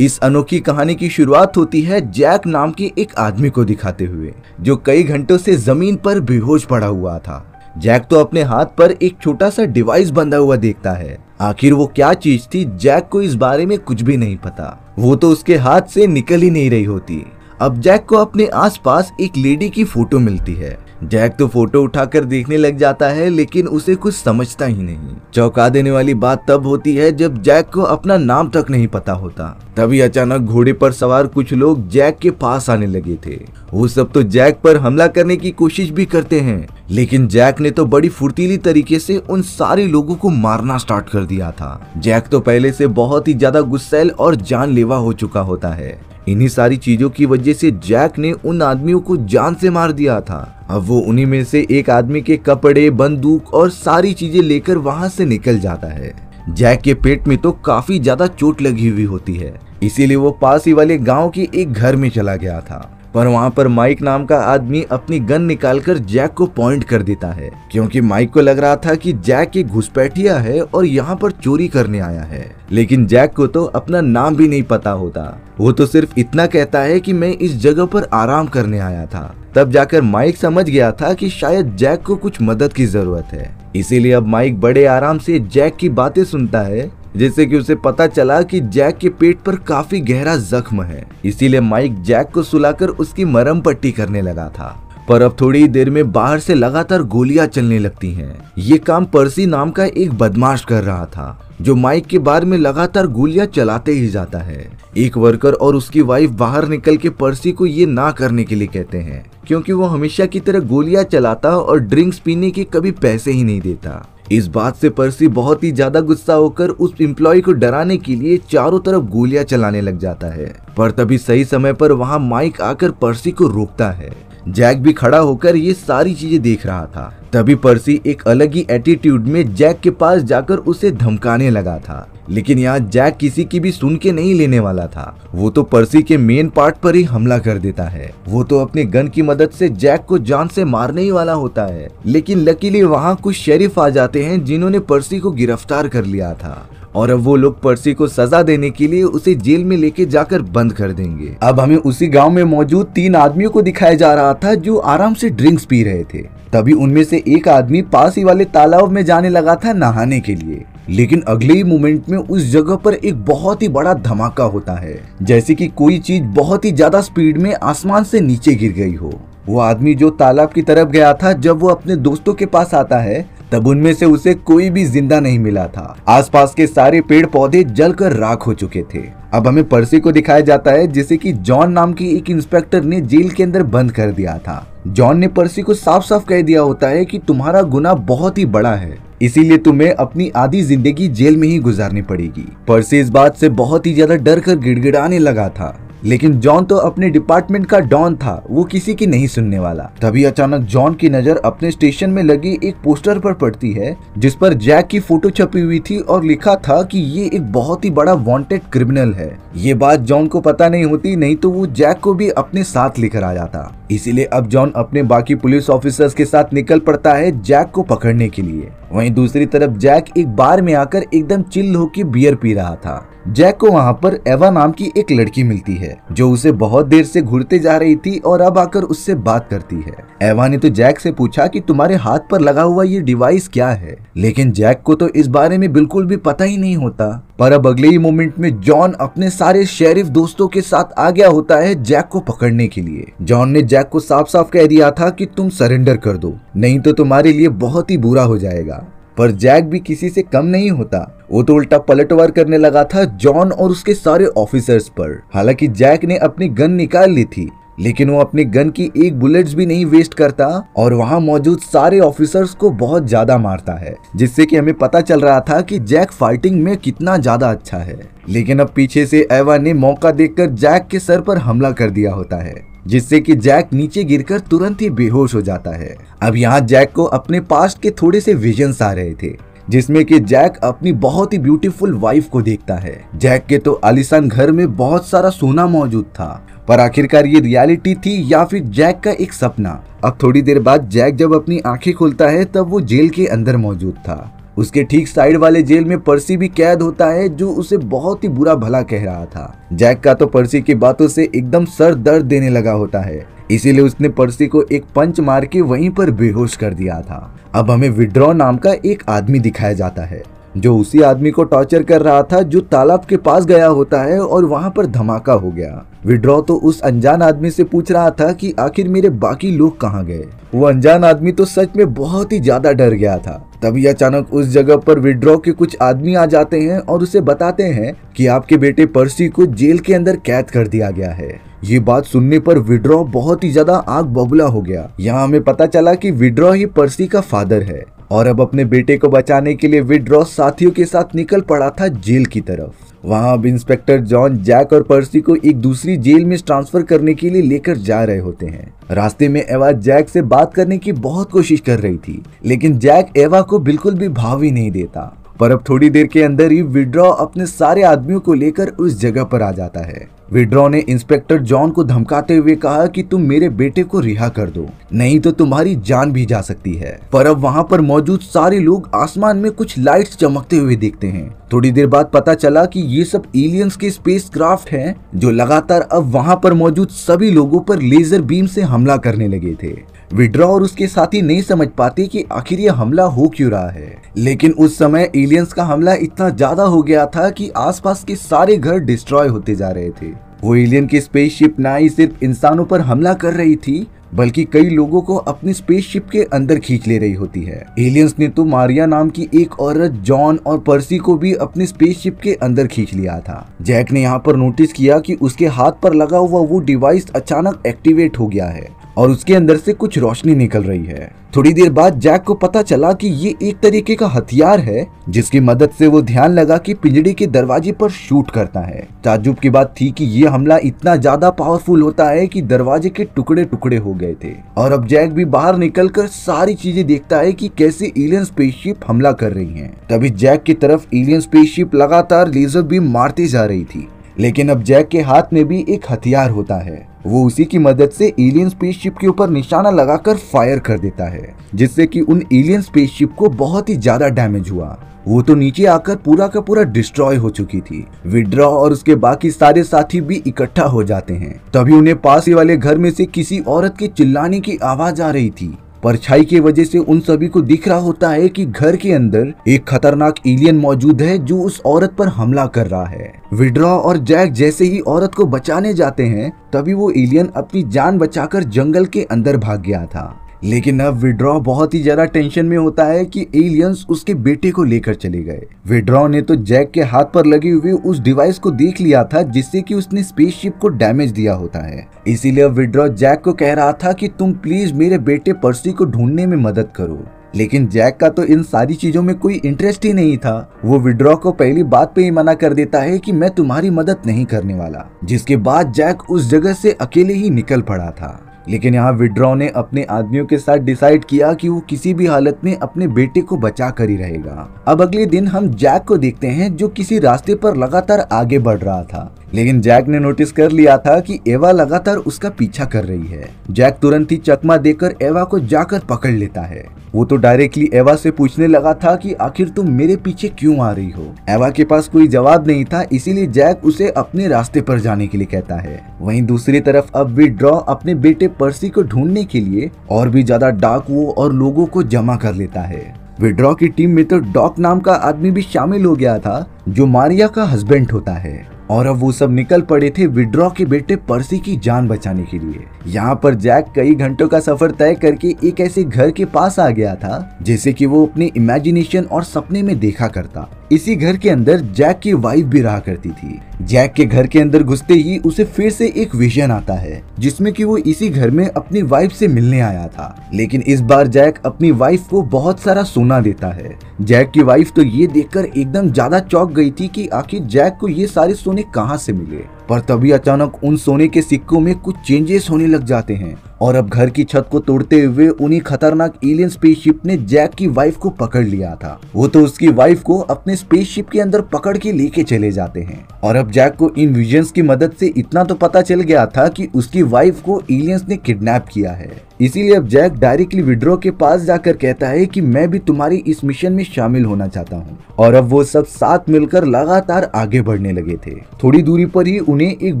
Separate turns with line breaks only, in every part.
इस अनोखी कहानी की शुरुआत होती है जैक नाम के एक आदमी को दिखाते हुए जो कई घंटों से जमीन पर बेहोश पड़ा हुआ था जैक तो अपने हाथ पर एक छोटा सा डिवाइस बंधा हुआ देखता है आखिर वो क्या चीज थी जैक को इस बारे में कुछ भी नहीं पता वो तो उसके हाथ से निकल ही नहीं रही होती अब जैक को अपने आसपास एक लेडी की फोटो मिलती है जैक तो फोटो उठाकर देखने लग जाता है लेकिन उसे कुछ समझता ही नहीं चौंका देने वाली बात तब होती है जब जैक को अपना नाम तक नहीं पता होता तभी अचानक घोड़े पर सवार कुछ लोग जैक के पास आने लगे थे वो सब तो जैक पर हमला करने की कोशिश भी करते हैं लेकिन जैक ने तो बड़ी फुर्तीली तरीके से उन सारे लोगों को मारना स्टार्ट कर दिया था जैक तो पहले से बहुत ही ज्यादा गुस्सेल और जानलेवा हो चुका होता है इन्हीं सारी चीजों की वजह से जैक ने उन आदमियों को जान से मार दिया था अब वो उन्हीं में से एक आदमी के कपड़े बंदूक और सारी चीजें लेकर वहां से निकल जाता है जैक के पेट में तो काफी ज्यादा चोट लगी हुई होती है इसीलिए वो पास ही वाले गांव के एक घर में चला गया था पर वहाँ पर माइक नाम का आदमी अपनी गन निकालकर जैक को पॉइंट कर देता है क्योंकि माइक को लग रहा था कि जैक एक घुसपैठिया है और यहाँ पर चोरी करने आया है लेकिन जैक को तो अपना नाम भी नहीं पता होता वो तो सिर्फ इतना कहता है कि मैं इस जगह पर आराम करने आया था तब जाकर माइक समझ गया था कि शायद जैक को कुछ मदद की जरूरत है इसीलिए अब माइक बड़े आराम से जैक की बातें सुनता है जिससे कि उसे पता चला कि जैक के पेट पर काफी गहरा जख्म है इसीलिए माइक जैक को सुलाकर उसकी मरम पट्टी करने लगा था पर अब थोड़ी देर में बाहर से लगातार गोलियां चलने लगती हैं। ये काम पर्सी नाम का एक बदमाश कर रहा था जो माइक के बारे में लगातार गोलियां चलाते ही जाता है एक वर्कर और उसकी वाइफ बाहर निकल के पर्सी को ये ना करने के लिए कहते हैं क्योंकि वो हमेशा की तरह गोलियां चलाता और ड्रिंक्स पीने के कभी पैसे ही नहीं देता इस बात से पर्सी बहुत ही ज्यादा गुस्सा होकर उस एम्प्लॉय को डराने के लिए चारों तरफ गोलियां चलाने लग जाता है पर तभी सही समय पर वहां माइक आकर पर्सी को रोकता है जैक भी खड़ा होकर ये सारी चीजें देख रहा था तभी पर्सी एक अलग ही एटीट्यूड में जैक के पास जाकर उसे धमकाने लगा था लेकिन यहाँ जैक किसी की भी सुन के नहीं लेने वाला था वो तो पर्सी के मेन पार्ट पर ही हमला कर देता है वो तो अपने गन की मदद से जैक को जान से मारने ही वाला होता है लेकिन लकीली वहाँ कुछ शेरिफ आ जाते हैं जिन्होंने पर्सी को गिरफ्तार कर लिया था और अब वो लोग पर्सी को सजा देने के लिए उसे जेल में लेके जाकर बंद कर देंगे अब हमें उसी गांव में मौजूद तीन आदमियों को दिखाया जा रहा था जो आराम से ड्रिंक्स पी रहे थे तभी उनमें से एक आदमी पास ही वाले तालाब में जाने लगा था नहाने के लिए लेकिन अगले ही मोमेंट में उस जगह पर एक बहुत ही बड़ा धमाका होता है जैसे कि कोई चीज बहुत ही ज्यादा स्पीड में आसमान से नीचे गिर गई हो वो आदमी जो तालाब की तरफ गया था जब वो अपने दोस्तों के पास आता है तब उनमें से उसे कोई भी जिंदा नहीं मिला था आसपास के सारे पेड़ पौधे जलकर राख हो चुके थे अब हमें पर्सी को दिखाया जाता है जिसे कि जॉन नाम की एक इंस्पेक्टर ने जेल के अंदर बंद कर दिया था जॉन ने पर्सी को साफ साफ कह दिया होता है कि तुम्हारा गुना बहुत ही बड़ा है इसीलिए तुम्हें अपनी आधी जिंदगी जेल में ही गुजारनी पड़ेगी पर्सी इस बात से बहुत ही ज्यादा डर कर गिड़गिड़ाने लगा था लेकिन जॉन तो अपने डिपार्टमेंट का डॉन था वो किसी की नहीं सुनने वाला तभी अचानक जॉन की नजर अपने स्टेशन में लगी एक पोस्टर पर पड़ती है जिस पर जैक की फोटो छपी हुई थी और लिखा था कि ये एक बहुत ही बड़ा वांटेड क्रिमिनल है ये बात जॉन को पता नहीं होती नहीं तो वो जैक को भी अपने साथ लेकर आ जाता इसीलिए अब जॉन अपने बाकी पुलिस ऑफिसर्स के साथ निकल पड़ता है जैक को पकड़ने के लिए वहीं दूसरी तरफ जैक एक बार में आकर एकदम चिल्ल होकर बियर पी रहा था जैक को वहाँ पर एवा नाम की एक लड़की मिलती है जो उसे बहुत देर से घूरते जा रही थी और अब आकर उससे बात करती है एवा ने तो जैक से पूछा कि तुम्हारे हाथ पर लगा हुआ ये डिवाइस क्या है लेकिन जैक को तो इस बारे में बिल्कुल भी पता ही नहीं होता पर अब अगले ही मोमेंट में जॉन अपने सारे शेरिफ दोस्तों के साथ आ गया होता है जैक को पकड़ने के लिए जॉन ने जैक को साफ साफ कह दिया था कि तुम सरेंडर कर दो नहीं तो तुम्हारे लिए बहुत ही बुरा हो जाएगा पर जैक भी किसी से कम नहीं होता वो तो उल्टा पलटवार करने लगा था जॉन और उसके सारे ऑफिसर्स पर हालांकि जैक ने अपनी गन निकाल ली थी लेकिन वो अपने गन की एक बुलेट्स भी नहीं वेस्ट करता और वहाँ मौजूद सारे ऑफिसर्स को बहुत ज्यादा मारता है जिससे कि हमें पता चल रहा था कि जैक फाइटिंग में कितना ज्यादा अच्छा है लेकिन अब पीछे से एवा ने मौका देखकर जैक के सर पर हमला कर दिया होता है जिससे कि जैक नीचे गिरकर तुरंत ही बेहोश हो जाता है अब यहाँ जैक को अपने पास्ट के थोड़े से विजन्स आ रहे थे जिसमें कि जैक अपनी बहुत ही ब्यूटीफुल वाइफ को देखता है जैक के तो आलिशान घर में बहुत सारा सोना मौजूद था पर आखिरकार ये रियलिटी थी या फिर जैक का एक सपना अब थोड़ी देर बाद जैक जब अपनी आंखें खोलता है तब वो जेल के अंदर मौजूद था उसके ठीक साइड वाले जेल में पर्सी भी कैद होता है जो उसे बहुत ही बुरा भला कह रहा था जैक का तो पर्सी की बातों से एकदम सर दर्द देने लगा होता है इसीलिए उसने पर्सी को एक पंच मार के वहीं पर बेहोश कर दिया था अब हमें विड्रॉ नाम का एक आदमी दिखाया जाता है जो उसी आदमी को टॉर्चर कर रहा था जो तालाब के पास गया होता है और वहां पर धमाका हो गया विड्रॉ तो उस अनजान आदमी से पूछ रहा था कि आखिर मेरे बाकी लोग कहाँ गए वो अनजान आदमी तो सच में बहुत ही ज्यादा डर गया था तभी अचानक उस जगह पर विड्रॉ के कुछ आदमी आ जाते हैं और उसे बताते हैं कि आपके बेटे पर्सी को जेल के अंदर कैद कर दिया गया है ये बात सुनने पर विड्रॉ बहुत ही ज्यादा आग बबुला हो गया यहाँ हमें पता चला कि विड्रॉ ही पर्सी का फादर है और अब अपने बेटे को बचाने के लिए विड्रॉ साथियों के साथ निकल पड़ा था जेल की तरफ वहां अब इंस्पेक्टर जॉन जैक और पर्सी को एक दूसरी जेल में ट्रांसफर करने के लिए लेकर जा रहे होते हैं रास्ते में एवा जैक से बात करने की बहुत कोशिश कर रही थी लेकिन जैक एवा को बिल्कुल भी भाव ही नहीं देता पर अब थोड़ी देर के अंदर ही विड्रॉ अपने सारे आदमियों को लेकर उस जगह पर आ जाता है विड्रॉ ने इंस्पेक्टर जॉन को धमकाते हुए कहा कि तुम मेरे बेटे को रिहा कर दो नहीं तो तुम्हारी जान भी जा सकती है पर अब वहाँ पर मौजूद सारे लोग आसमान में कुछ लाइट्स चमकते हुए देखते हैं थोड़ी देर बाद पता चला कि ये सब एलियंस के स्पेसक्राफ्ट हैं जो लगातार अब वहाँ पर मौजूद सभी लोगों पर लेजर बीम से हमला करने लगे थे विड्रा और उसके साथी नहीं समझ पाते कि आखिर ये हमला हो क्यों रहा है लेकिन उस समय एलियंस का हमला इतना ज्यादा हो गया था कि आसपास के सारे घर डिस्ट्रॉय होते जा रहे थे वो एलियन की स्पेसशिप ना ही सिर्फ इंसानों पर हमला कर रही थी बल्कि कई लोगों को अपनी स्पेसशिप के अंदर खींच ले रही होती है एलियंस ने तो मारिया नाम की एक औरत जॉन और पर्सी को भी अपनी स्पेसशिप के अंदर खींच लिया था जैक ने यहाँ पर नोटिस किया कि उसके हाथ पर लगा हुआ वो डिवाइस अचानक एक्टिवेट हो गया है और उसके अंदर से कुछ रोशनी निकल रही है थोड़ी देर बाद जैक को पता चला कि ये एक तरीके का हथियार है जिसकी मदद से वो ध्यान लगा कि पिंजड़े के दरवाजे पर शूट करता है ताजुब की बात थी कि ये हमला इतना ज्यादा पावरफुल होता है कि दरवाजे के टुकड़े टुकड़े हो गए थे और अब जैक भी बाहर निकलकर सारी चीजें देखता है कि कैसे एलियन स्पेसशिप हमला कर रही है तभी जैक की तरफ एलियन स्पेसशिप लगातार लेजर भी मारती जा रही थी लेकिन अब जैक के हाथ में भी एक हथियार होता है वो उसी की मदद से एलियन स्पेसशिप के ऊपर निशाना लगाकर फायर कर देता है जिससे कि उन एलियन स्पेसशिप को बहुत ही ज्यादा डैमेज हुआ वो तो नीचे आकर पूरा का पूरा डिस्ट्रॉय हो चुकी थी विड्रॉ और उसके बाकी सारे साथी भी इकट्ठा हो जाते हैं तभी उन्हें पास ही वाले घर में से किसी औरत के चिल्लाने की आवाज आ रही थी परछाई की वजह से उन सभी को दिख रहा होता है कि घर के अंदर एक खतरनाक एलियन मौजूद है जो उस औरत पर हमला कर रहा है विड्रॉ और जैक जैसे ही औरत को बचाने जाते हैं तभी वो एलियन अपनी जान बचाकर जंगल के अंदर भाग गया था लेकिन अब विड्रॉ बहुत ही ज्यादा टेंशन में होता है कि एलियंस उसके बेटे को लेकर चले गए विड्रॉ ने तो जैक के हाथ पर लगी हुई उस डिवाइस को देख लिया था जिससे कि उसने स्पेसशिप को डैमेज दिया होता है इसीलिए विड्रॉ जैक को कह रहा था कि तुम प्लीज मेरे बेटे पर्सी को ढूंढने में मदद करो लेकिन जैक का तो इन सारी चीजों में कोई इंटरेस्ट ही नहीं था वो विड्रॉ को पहली बात पे ही मना कर देता है कि मैं तुम्हारी मदद नहीं करने वाला जिसके बाद जैक उस जगह से अकेले ही निकल पड़ा था लेकिन यहाँ विड्रॉ ने अपने आदमियों के साथ डिसाइड किया कि वो किसी भी हालत में अपने बेटे को बचा कर ही रहेगा अब अगले दिन हम जैक को देखते हैं जो किसी रास्ते पर लगातार आगे बढ़ रहा था लेकिन जैक ने नोटिस कर लिया था कि एवा लगातार उसका पीछा कर रही है जैक तुरंत ही चकमा देकर एवा को जाकर पकड़ लेता है वो तो डायरेक्टली एवा से पूछने लगा था कि आखिर तुम मेरे पीछे क्यों आ रही हो एवा के पास कोई जवाब नहीं था इसीलिए जैक उसे अपने रास्ते पर जाने के लिए कहता है वहीं दूसरी तरफ अब विड्रॉ अपने बेटे पर्सी को ढूंढने के लिए और भी ज्यादा डाकुओं और लोगों को जमा कर लेता है विड्रॉ की टीम में तो डॉक नाम का आदमी भी शामिल हो गया था जो मारिया का हस्बैंड होता है और अब वो सब निकल पड़े थे विड्रॉ के बेटे पर्सी की जान बचाने के लिए यहाँ पर जैक कई घंटों का सफर तय करके एक ऐसे घर के पास आ गया था जैसे कि वो अपने इमेजिनेशन और सपने में देखा करता इसी घर के अंदर जैक की वाइफ भी रहा करती थी जैक के घर के अंदर घुसते ही उसे फिर से एक विजन आता है जिसमें कि वो इसी घर में अपनी वाइफ से मिलने आया था लेकिन इस बार जैक अपनी वाइफ को बहुत सारा सोना देता है जैक की वाइफ तो ये देखकर एकदम ज्यादा चौक गई थी कि आखिर जैक को ये सारे सोने कहाँ से मिले पर तभी अचानक उन सोने के सिक्कों में कुछ चेंजेस होने लग जाते हैं और अब घर की छत को तोड़ते हुए उन्हीं खतरनाक एलियन स्पेसशिप ने जैक की वाइफ को पकड़ लिया था वो तो उसकी वाइफ को अपने स्पेसशिप के अंदर पकड़ के लेके चले जाते हैं और अब जैक को इन विजन्स की मदद से इतना तो पता चल गया था कि उसकी वाइफ को एलियंस ने किडनैप किया है इसीलिए अब जैक डायरेक्टली विड्रो के पास जाकर कहता है कि मैं भी तुम्हारी इस मिशन में शामिल होना चाहता हूँ और अब वो सब साथ मिलकर लगातार आगे बढ़ने लगे थे थोड़ी दूरी पर ही उन्हें एक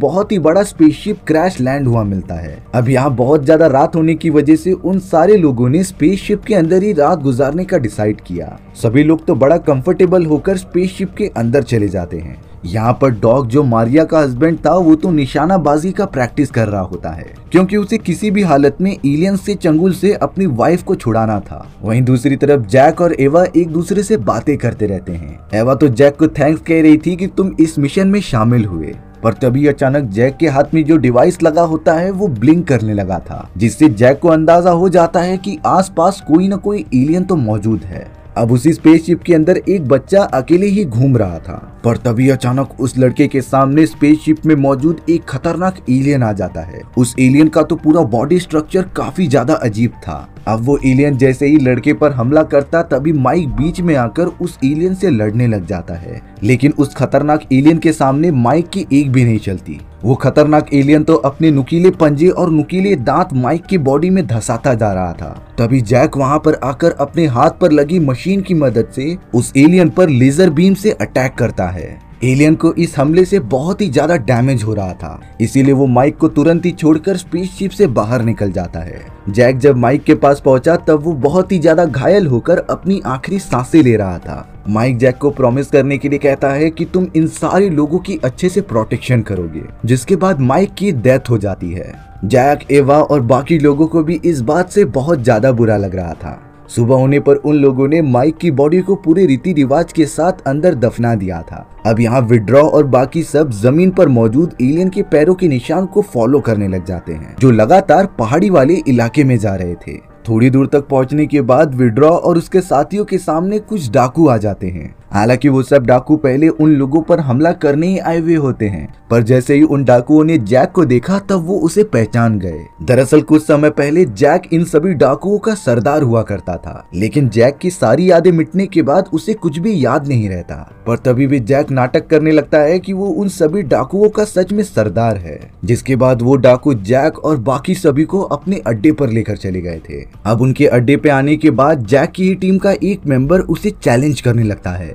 बहुत ही बड़ा स्पेसशिप क्रैश लैंड हुआ मिलता है अब यहाँ बहुत ज्यादा रात होने की वजह से उन सारे लोगों ने स्पेसशिप के अंदर ही रात गुजारने का डिसाइड किया सभी लोग तो बड़ा कंफर्टेबल होकर स्पेसशिप के अंदर चले जाते हैं यहाँ पर डॉग जो मारिया का हस्बैंड था वो तो निशानाबाजी का प्रैक्टिस कर रहा होता है क्योंकि उसे किसी भी हालत में एलियन से चंगुल से अपनी वाइफ को छुड़ाना था वहीं दूसरी तरफ जैक और एवा एक दूसरे से बातें करते रहते हैं एवा तो जैक को थैंक्स कह रही थी कि तुम इस मिशन में शामिल हुए पर तभी अचानक जैक के हाथ में जो डिवाइस लगा होता है वो ब्लिंक करने लगा था जिससे जैक को अंदाजा हो जाता है कि आसपास कोई न कोई एलियन तो मौजूद है अब उसी स्पेसशिप के अंदर एक बच्चा अकेले ही घूम रहा था पर तभी अचानक उस लड़के के सामने स्पेसशिप में मौजूद एक खतरनाक एलियन आ जाता है उस एलियन का तो पूरा बॉडी स्ट्रक्चर काफी ज्यादा अजीब था अब वो एलियन जैसे ही लड़के पर हमला करता तभी माइक बीच में आकर उस एलियन से लड़ने लग जाता है लेकिन उस खतरनाक एलियन के सामने माइक की एक भी नहीं चलती वो खतरनाक एलियन तो अपने नुकीले पंजे और नुकीले दांत माइक की बॉडी में धसाता जा रहा था तभी जैक वहां पर आकर अपने हाथ पर लगी मशीन की मदद से उस एलियन पर लेजर बीम से अटैक करता है एलियन को इस हमले से बहुत ही ज्यादा डैमेज हो रहा था इसीलिए वो माइक को तुरंत ही छोड़कर स्पेसशिप से बाहर निकल जाता है जैक जब माइक के पास पहुंचा तब वो बहुत ही ज्यादा घायल होकर अपनी आखिरी सांसें ले रहा था माइक जैक को प्रॉमिस करने के लिए कहता है कि तुम इन सारे लोगों की अच्छे से प्रोटेक्शन करोगे जिसके बाद माइक की डेथ हो जाती है जैक एवा और बाकी लोगों को भी इस बात से बहुत ज्यादा बुरा लग रहा था सुबह होने पर उन लोगों ने माइक की बॉडी को पूरे रीति रिवाज के साथ अंदर दफना दिया था अब यहाँ विड्रॉ और बाकी सब जमीन पर मौजूद एलियन के पैरों के निशान को फॉलो करने लग जाते हैं जो लगातार पहाड़ी वाले इलाके में जा रहे थे थोड़ी दूर तक पहुंचने के बाद विड्रॉ और उसके साथियों के सामने कुछ डाकू आ जाते हैं हालांकि वो सब डाकू पहले उन लोगों पर हमला करने ही आए हुए होते हैं पर जैसे ही उन डाकुओं ने जैक को देखा तब वो उसे पहचान गए दरअसल कुछ समय पहले जैक इन सभी डाकुओं का सरदार हुआ करता था लेकिन जैक की सारी यादें मिटने के बाद उसे कुछ भी याद नहीं रहता पर तभी भी जैक नाटक करने लगता है कि वो उन सभी डाकुओं का सच में सरदार है जिसके बाद वो डाकू जैक और बाकी सभी को अपने अड्डे पर लेकर चले गए थे अब उनके अड्डे पे आने के बाद जैक की ही टीम का एक मेंबर उसे चैलेंज करने लगता है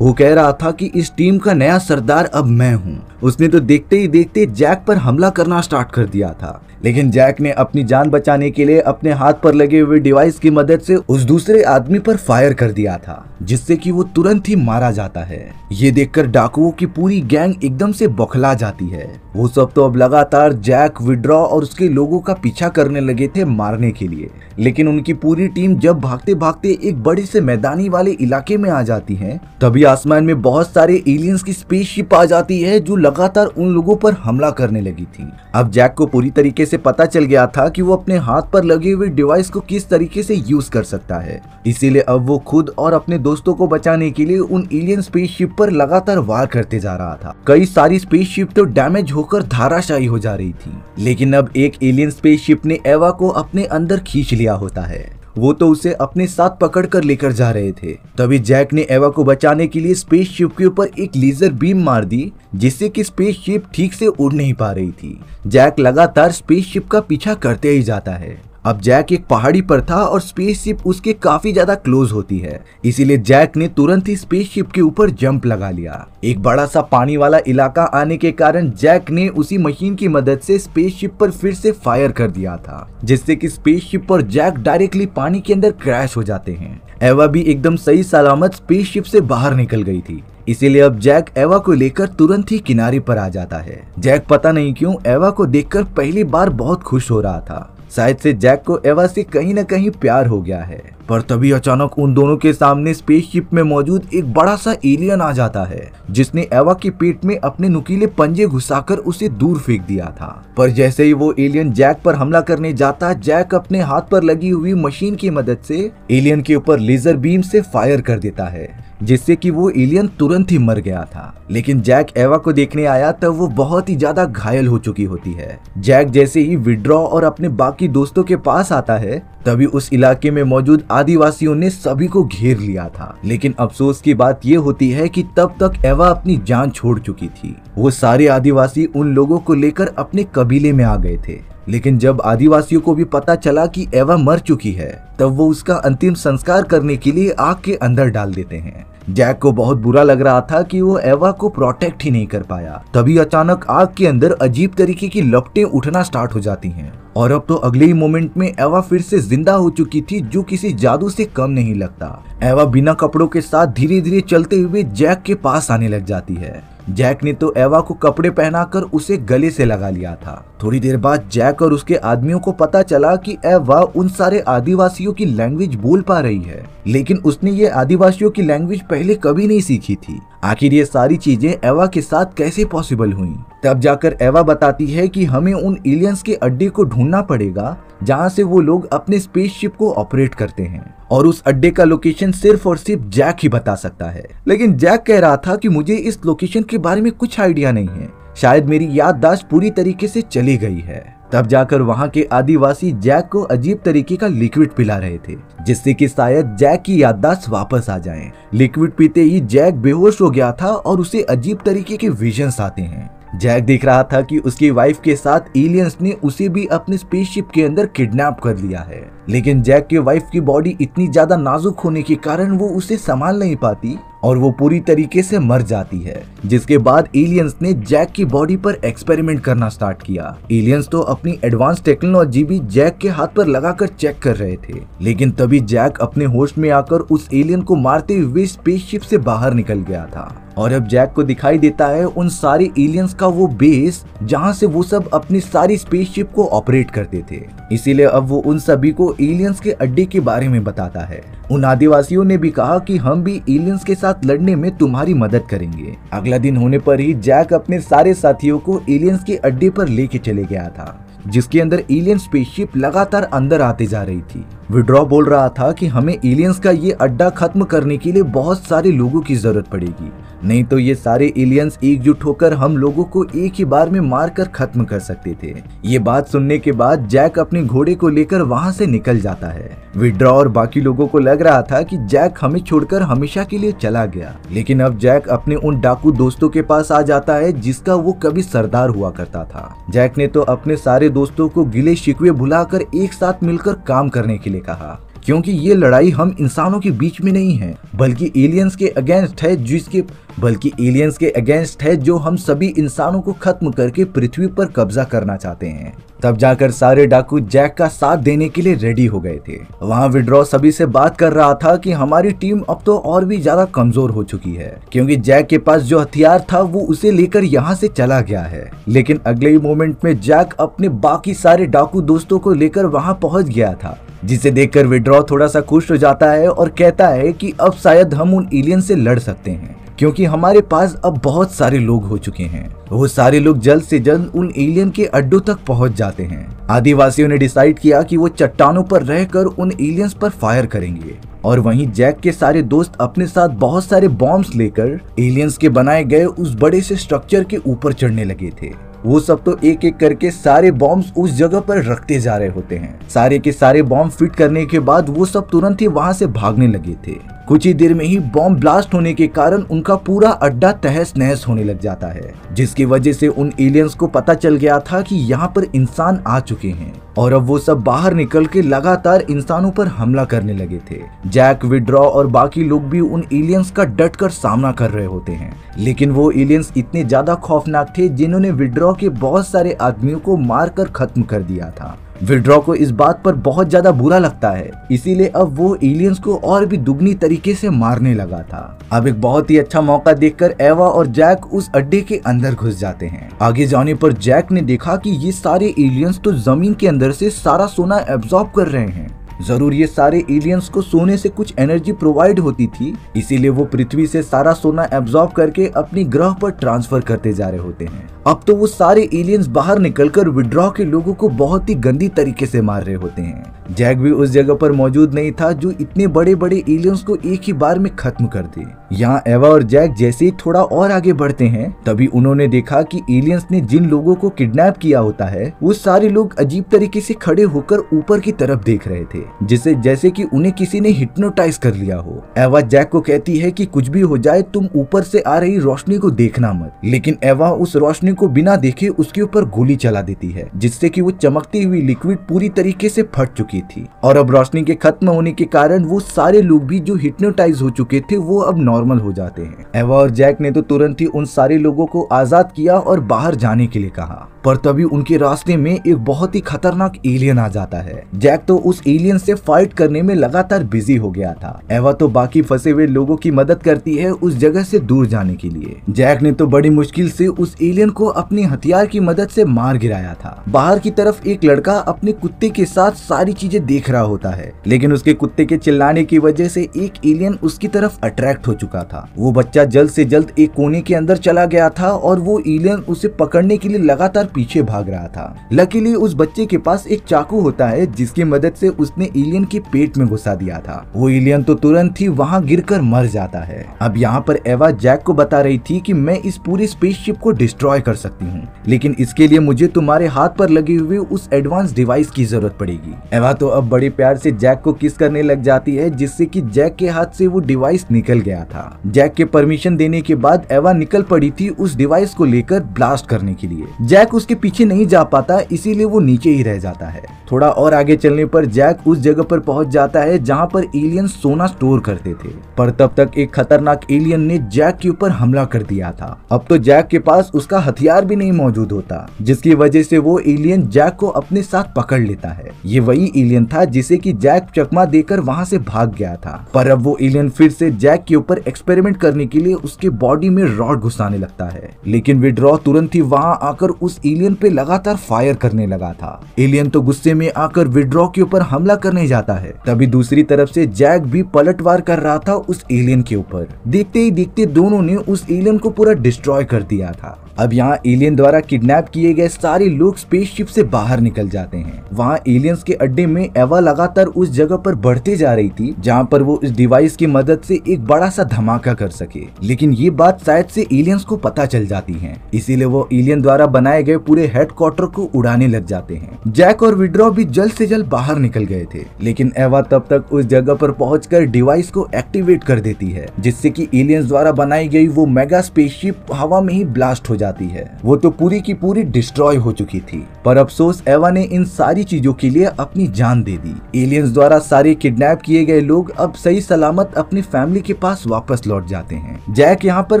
वो कह रहा था कि इस टीम का नया सरदार अब मैं हूँ उसने तो देखते ही देखते जैक पर हमला करना स्टार्ट कर दिया था लेकिन जैक ने अपनी जान बचाने के लिए अपने हाथ पर लगे हुए डिवाइस की मदद से उस दूसरे आदमी पर फायर कर दिया था जिससे कि वो तुरंत ही मारा जाता है ये देखकर डाकुओं की पूरी गैंग एकदम से बौखला जाती है वो सब तो अब लगातार जैक विड्रॉ और उसके लोगों का पीछा करने लगे थे मारने के लिए लेकिन उनकी पूरी टीम जब भागते भागते एक बड़े से मैदानी वाले इलाके में आ जाती है तभी आसमान में बहुत सारे एलियंस की स्पेसशिप आ जाती है जो लगातार उन लोगों पर हमला करने लगी थी अब जैक को पूरी तरीके से पता चल गया था कि वो अपने हाथ पर लगे हुए डिवाइस को किस तरीके से यूज कर सकता है इसीलिए अब वो खुद और अपने दोस्तों को बचाने के लिए उन एलियन स्पेसशिप पर लगातार वार करते जा रहा था कई सारी स्पेसशिप तो डैमेज होकर धाराशाही हो जा रही थी लेकिन अब एक एलियन स्पेसशिप ने एवा को अपने अंदर खींच लिया होता है वो तो उसे अपने साथ पकड़ कर लेकर जा रहे थे तभी जैक ने एवा को बचाने के लिए स्पेसशिप के ऊपर एक लेजर बीम मार दी जिससे कि स्पेसशिप ठीक से उड़ नहीं पा रही थी जैक लगातार स्पेसशिप का पीछा करते ही जाता है अब जैक एक पहाड़ी पर था और स्पेसशिप उसके काफी ज्यादा क्लोज होती है इसीलिए जैक ने तुरंत ही स्पेसशिप के ऊपर जंप लगा लिया एक बड़ा सा पानी वाला इलाका आने के कारण जैक ने उसी मशीन की मदद से स्पेसशिप पर फिर से फायर कर दिया था जिससे कि स्पेसशिप पर जैक डायरेक्टली पानी के अंदर क्रैश हो जाते हैं एवा भी एकदम सही सलामत स्पेसशिप से बाहर निकल गई थी इसीलिए अब जैक एवा को लेकर तुरंत ही किनारे पर आ जाता है जैक पता नहीं क्यों एवा को देखकर पहली बार बहुत खुश हो रहा था शायद से जैक को एवा से कहीं ना कहीं प्यार हो गया है पर तभी अचानक उन दोनों के सामने स्पेसशिप में मौजूद एक बड़ा सा एलियन आ जाता है जिसने एवा के पेट में अपने नुकीले पंजे घुसाकर उसे दूर फेंक दिया था पर जैसे ही वो एलियन जैक पर हमला करने जाता जैक अपने हाथ पर लगी हुई मशीन की मदद से एलियन के ऊपर लेजर बीम से फायर कर देता है जिससे कि वो एलियन तुरंत ही मर गया था लेकिन जैक एवा को देखने आया तब वो बहुत ही ज्यादा घायल हो चुकी होती है जैक जैसे ही विड्रॉ और अपने बाकी दोस्तों के पास आता है तभी उस इलाके में मौजूद आदिवासियों ने सभी को घेर लिया था लेकिन अफसोस की बात यह होती है कि तब तक एवा अपनी जान छोड़ चुकी थी वो सारे आदिवासी उन लोगों को लेकर अपने कबीले में आ गए थे लेकिन जब आदिवासियों को भी पता चला कि एवा मर चुकी है तब वो उसका अंतिम संस्कार करने के लिए आग के अंदर डाल देते हैं जैक को बहुत बुरा लग रहा था कि वो एवा को प्रोटेक्ट ही नहीं कर पाया तभी अचानक आग के अंदर अजीब तरीके की लपटें उठना स्टार्ट हो जाती हैं और अब तो अगले ही मोमेंट में एवा फिर से जिंदा हो चुकी थी जो किसी जादू से कम नहीं लगता एवा बिना कपड़ों के साथ धीरे धीरे चलते हुए जैक के पास आने लग जाती है जैक ने तो एवा को कपड़े पहनाकर उसे गले से लगा लिया था थोड़ी देर बाद जैक और उसके आदमियों को पता चला कि एवा उन सारे आदिवासियों की लैंग्वेज बोल पा रही है लेकिन उसने ये आदिवासियों की लैंग्वेज पहले कभी नहीं सीखी थी आखिर ये सारी चीजें एवा के साथ कैसे पॉसिबल हुई तब जाकर एवा बताती है कि हमें उन एलियंस के अड्डे को ढूंढना पड़ेगा जहाँ से वो लोग अपने स्पेसशिप को ऑपरेट करते हैं और उस अड्डे का लोकेशन सिर्फ और सिर्फ जैक ही बता सकता है लेकिन जैक कह रहा था कि मुझे इस लोकेशन के बारे में कुछ आइडिया नहीं है शायद मेरी याददाश्त पूरी तरीके से चली गई है तब जाकर वहाँ के आदिवासी जैक को अजीब तरीके का लिक्विड पिला रहे थे जिससे कि शायद जैक की याददाश्त वापस आ जाए लिक्विड पीते ही जैक बेहोश हो गया था और उसे अजीब तरीके के विजन्स आते हैं जैक देख रहा था कि उसकी वाइफ के साथ एलियंस ने उसे भी अपने स्पेसशिप के अंदर किडनैप कर लिया है लेकिन जैक के वाइफ की बॉडी इतनी ज्यादा नाजुक होने के कारण वो उसे संभाल नहीं पाती और वो पूरी तरीके से मर जाती है जिसके बाद एलियंस ने जैक की बॉडी पर एक्सपेरिमेंट करना स्टार्ट किया एलियंस तो अपनी एडवांस टेक्नोलॉजी भी जैक के हाथ पर लगाकर चेक कर रहे थे लेकिन तभी जैक अपने होश में आकर उस एलियन को मारते हुए स्पेसशिप से बाहर निकल गया था और अब जैक को दिखाई देता है उन सारे एलियंस का वो बेस जहाँ से वो सब अपनी सारी स्पेसशिप को ऑपरेट करते थे इसीलिए अब वो उन सभी को एलियंस के अड्डे के बारे में बताता है उन आदिवासियों ने भी कहा कि हम भी एलियंस के साथ लड़ने में तुम्हारी मदद करेंगे अगला दिन होने पर ही जैक अपने सारे साथियों को एलियंस के अड्डे पर लेके चले गया था जिसके अंदर एलियन स्पेसशिप लगातार अंदर आते जा रही थी विड्रॉ बोल रहा था कि हमें एलियंस का ये अड्डा खत्म करने के लिए बहुत सारे लोगों की जरूरत पड़ेगी नहीं तो ये सारे एलियंस एकजुट होकर हम लोगों को एक ही बार में मार कर खत्म कर सकते थे ये बात सुनने के बाद जैक अपने घोड़े को लेकर वहाँ से निकल जाता है विड्रॉ और बाकी लोगों को लग रहा था कि जैक हमें छोड़कर हमेशा के लिए चला गया लेकिन अब जैक अपने उन डाकू दोस्तों के पास आ जाता है जिसका वो कभी सरदार हुआ करता था जैक ने तो अपने सारे दोस्तों को गिले शिकवे भुलाकर एक साथ मिलकर काम करने के लिए कहा क्योंकि ये लड़ाई हम इंसानों के बीच में नहीं है बल्कि एलियंस के अगेंस्ट है जिसके बल्कि एलियंस के अगेंस्ट है जो हम सभी इंसानों को खत्म करके पृथ्वी पर कब्जा करना चाहते हैं तब जाकर सारे डाकू जैक का साथ देने के लिए रेडी हो गए थे वहाँ विड्रॉ सभी से बात कर रहा था कि हमारी टीम अब तो और भी ज्यादा कमजोर हो चुकी है क्योंकि जैक के पास जो हथियार था वो उसे लेकर यहाँ से चला गया है लेकिन अगले ही मोमेंट में जैक अपने बाकी सारे डाकू दोस्तों को लेकर वहाँ पहुँच गया था जिसे देखकर विड्रॉ थोड़ा सा खुश हो जाता है और कहता है कि अब शायद हम उन एलियन से लड़ सकते हैं क्योंकि हमारे पास अब बहुत सारे लोग हो चुके हैं वो सारे लोग जल्द से जल्द उन एलियन के अड्डों तक पहुंच जाते हैं आदिवासियों ने डिसाइड किया कि वो चट्टानों पर रहकर उन एलियंस पर फायर करेंगे और वहीं जैक के सारे दोस्त अपने साथ बहुत सारे बॉम्ब लेकर एलियंस के बनाए गए उस बड़े से स्ट्रक्चर के ऊपर चढ़ने लगे थे वो सब तो एक एक करके सारे बॉम्ब उस जगह पर रखते जा रहे होते हैं सारे के सारे बॉम्ब फिट करने के बाद वो सब तुरंत ही वहां से भागने लगे थे कुछ ही देर में ही बॉम्ब ब्लास्ट होने के कारण उनका पूरा अड्डा तहस नहस होने लग जाता है जिसकी वजह से उन एलियंस को पता चल गया था कि यहाँ पर इंसान आ चुके हैं और अब वो सब बाहर निकल के लगातार इंसानों पर हमला करने लगे थे जैक विड्रॉ और बाकी लोग भी उन एलियंस का डट कर सामना कर रहे होते हैं लेकिन वो एलियंस इतने ज्यादा खौफनाक थे जिन्होंने विड्रॉ के बहुत सारे आदमियों को मार कर खत्म कर दिया था विड्रॉ को इस बात पर बहुत ज्यादा बुरा लगता है इसीलिए अब वो एलियंस को और भी दुगनी तरीके से मारने लगा था अब एक बहुत ही अच्छा मौका देखकर एवा और जैक उस अड्डे के अंदर घुस जाते हैं आगे जाने पर जैक ने देखा कि ये सारे एलियंस तो जमीन के अंदर से सारा सोना एब्जॉर्ब कर रहे हैं जरूर ये सारे एलियंस को सोने से कुछ एनर्जी प्रोवाइड होती थी इसीलिए वो पृथ्वी से सारा सोना एब्जॉर्ब करके अपनी ग्रह पर ट्रांसफर करते जा रहे होते हैं अब तो वो सारे एलियंस बाहर निकलकर विड्रॉ के लोगों को बहुत ही गंदी तरीके से मार रहे होते हैं जैक भी उस जगह पर मौजूद नहीं था जो इतने बड़े बड़े एलियंस को एक ही बार में खत्म कर दे यहाँ एवा और जैक जैसे ही थोड़ा और आगे बढ़ते हैं तभी उन्होंने देखा कि एलियंस ने जिन लोगों को किडनैप किया होता है वो सारे लोग अजीब तरीके से खड़े होकर ऊपर की तरफ देख रहे थे जिसे जैसे कि उन्हें किसी ने हिप्नोटाइज कर लिया हो एवा जैक को कहती है की कुछ भी हो जाए तुम ऊपर से आ रही रोशनी को देखना मत लेकिन एवा उस रोशनी को बिना देखे उसके ऊपर गोली चला देती है जिससे की वो चमकती हुई लिक्विड पूरी तरीके से फट चुकी चुकी थी और अब रोशनी के खत्म होने के कारण वो सारे लोग भी जो हिप्नोटाइज हो चुके थे वो अब नॉर्मल हो जाते हैं एवा और जैक ने तो तुरंत ही उन सारे लोगों को आजाद किया और बाहर जाने के लिए कहा पर तभी उनके रास्ते में एक बहुत ही खतरनाक एलियन आ जाता है जैक तो उस एलियन से फाइट करने में लगातार बिजी हो गया था एवा तो बाकी फंसे हुए लोगों की मदद करती है उस जगह से दूर जाने के लिए जैक ने तो बड़ी मुश्किल से उस एलियन को अपने हथियार की मदद से मार गिराया था बाहर की तरफ एक लड़का अपने कुत्ते के साथ सारी चीजें देख रहा होता है लेकिन उसके कुत्ते के चिल्लाने की वजह से एक एलियन उसकी तरफ अट्रैक्ट हो चुका था वो बच्चा जल्द से जल्द एक कोने के अंदर चला गया था और वो एलियन उसे पकड़ने के लिए लगातार पीछे भाग रहा था लकीली उस बच्चे के पास एक चाकू होता है जिसकी मदद से उसने एलियन के पेट में घुसा दिया था वो एलियन तो तुरंत ही वहाँ गिर कर मर जाता है अब यहाँ पर एवा जैक को बता रही थी की मैं इस पूरे स्पेसशिप को डिस्ट्रॉय कर सकती हूँ लेकिन इसके लिए मुझे तुम्हारे हाथ पर लगे हुए उस एडवांस डिवाइस की जरूरत पड़ेगी एवा नेहा तो अब बड़े प्यार से जैक को किस करने लग जाती है जिससे कि जैक के हाथ से वो डिवाइस निकल गया था जैक के परमिशन देने के बाद एवा निकल पड़ी थी उस डिवाइस को लेकर ब्लास्ट करने के लिए जैक उसके पीछे नहीं जा पाता इसीलिए वो नीचे ही रह जाता है थोड़ा और आगे चलने पर जैक उस जगह पर पहुंच जाता है जहां पर एलियन सोना स्टोर करते थे पर तब तक एक खतरनाक एलियन ने जैक के ऊपर हमला कर दिया था अब तो जैक के पास उसका हथियार भी नहीं मौजूद होता जिसकी वजह से वो एलियन जैक को अपने साथ पकड़ लेता है ये वही एलियन था जिसे कि जैक चकमा देकर वहां से भाग गया था पर अब वो एलियन फिर से जैक के ऊपर एक्सपेरिमेंट करने के लिए उसके बॉडी में रॉड घुसाने लगता है लेकिन विड्रॉ तुरंत ही वहां आकर उस एलियन पे लगातार फायर करने लगा था एलियन तो गुस्से में आकर विड्रॉ के ऊपर हमला करने जाता है तभी दूसरी तरफ से जैक भी पलटवार कर रहा था उस एलियन के ऊपर देखते ही देखते दोनों ने उस एलियन को पूरा डिस्ट्रॉय कर दिया था अब यहाँ एलियन द्वारा किडनैप किए गए सारे लोग स्पेसशिप से बाहर निकल जाते हैं वहाँ एलियंस के अड्डे में एवा लगातार उस जगह पर बढ़ती जा रही थी जहाँ पर वो इस डिवाइस की मदद से एक बड़ा सा धमाका कर सके लेकिन ये बात शायद से एलियंस को पता चल जाती है इसीलिए वो एलियन द्वारा बनाए गए पूरे हेडक्वार्टर को उड़ाने लग जाते हैं जैक और विड्रॉ भी जल्द से जल्द बाहर निकल गए थे लेकिन एवा तब तक उस जगह पर पहुँच डिवाइस को एक्टिवेट कर देती है जिससे की एलियंस द्वारा बनाई गई वो मेगा स्पेसशिप हवा में ही ब्लास्ट हो जाती है वो तो पूरी की पूरी डिस्ट्रॉय हो चुकी थी पर अफसोस एवा ने इन सारी चीजों के लिए अपनी जान दे दी एलियंस द्वारा सारे किडनैप किए गए लोग अब सही सलामत अपनी फैमिली के पास वापस लौट जाते हैं जैक यहाँ पर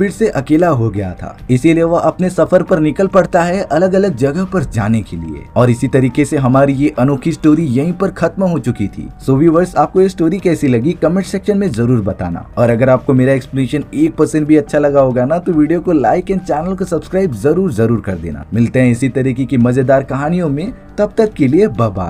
फिर से अकेला हो गया था इसीलिए वह अपने सफर पर निकल पड़ता है अलग अलग जगह पर जाने के लिए और इसी तरीके से हमारी ये अनोखी स्टोरी यहीं पर खत्म हो चुकी थी सो व्यूवर्स आपको ये स्टोरी कैसी लगी कमेंट सेक्शन में जरूर बताना और अगर आपको मेरा एक्सप्लेनेशन एक परसेंट भी अच्छा लगा होगा ना तो वीडियो को लाइक एंड चैनल को सब्सक्राइब जरूर जरूर कर देना मिलते हैं इसी तरीके की मजेदार कहानियों में तब तक के लिए बाय